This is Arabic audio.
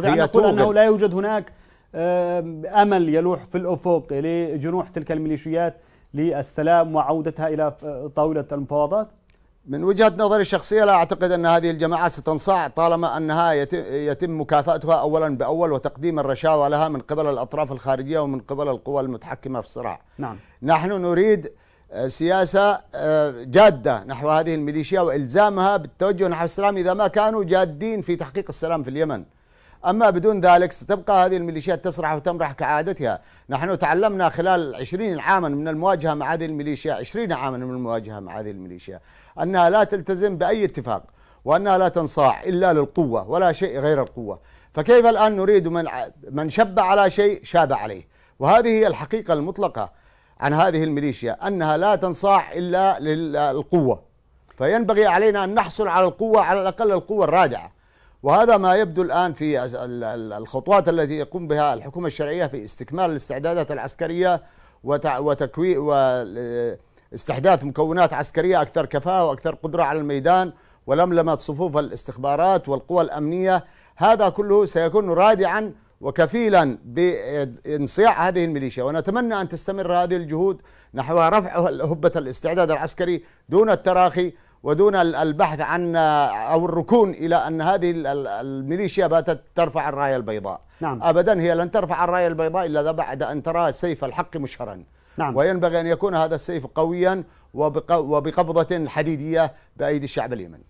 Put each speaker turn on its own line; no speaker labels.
نستطيع أن نقول أنه لا يوجد هناك آه، أمل يلوح في الأفق لجنوح تلك الميليشيات للسلام وعودتها إلى آه، طاولة المفاوضات من وجهة نظري الشخصية لا أعتقد أن هذه الجماعة ستنصاع طالما أنها يتم مكافأتها أولا بأول وتقديم الرشاوى لها من قبل الأطراف الخارجية ومن قبل القوى المتحكمة في الصراع نعم. نحن نريد آه، سياسة جادة نحو هذه الميليشيا وإلزامها بالتوجه نحو السلام إذا ما كانوا جادين في تحقيق السلام في اليمن أما بدون ذلك ستبقى هذه الميليشيات تسرح وتمرح كعادتها نحن تعلمنا خلال 20 عاما من المواجهة مع هذه الميليشيا 20 عاما من المواجهة مع هذه الميليشيا أنها لا تلتزم بأي اتفاق وأنها لا تنصاع إلا للقوة ولا شيء غير القوة فكيف الآن نريد من, من شب على شيء شاب عليه وهذه هي الحقيقة المطلقة عن هذه الميليشيا أنها لا تنصاع إلا للقوة فينبغي علينا أن نحصل على القوة على الأقل القوة الرادعة وهذا ما يبدو الآن في الخطوات التي يقوم بها الحكومة الشرعية في استكمال الاستعدادات العسكرية وتكوي واستحداث مكونات عسكرية أكثر كفاءة وأكثر قدرة على الميدان ولملمة صفوف الاستخبارات والقوى الأمنية هذا كله سيكون رادعا وكفيلا بانصياع هذه الميليشيا ونتمنى أن تستمر هذه الجهود نحو رفع هبة الاستعداد العسكري دون التراخي ودون البحث عن أو الركون إلى أن هذه الميليشيا باتت ترفع الراية البيضاء نعم. أبدا هي لن ترفع الراية البيضاء إلا بعد أن ترى سيف الحق مشهرا نعم. وينبغي أن يكون هذا السيف قويا وبقبضة حديدية بأيدي الشعب اليمني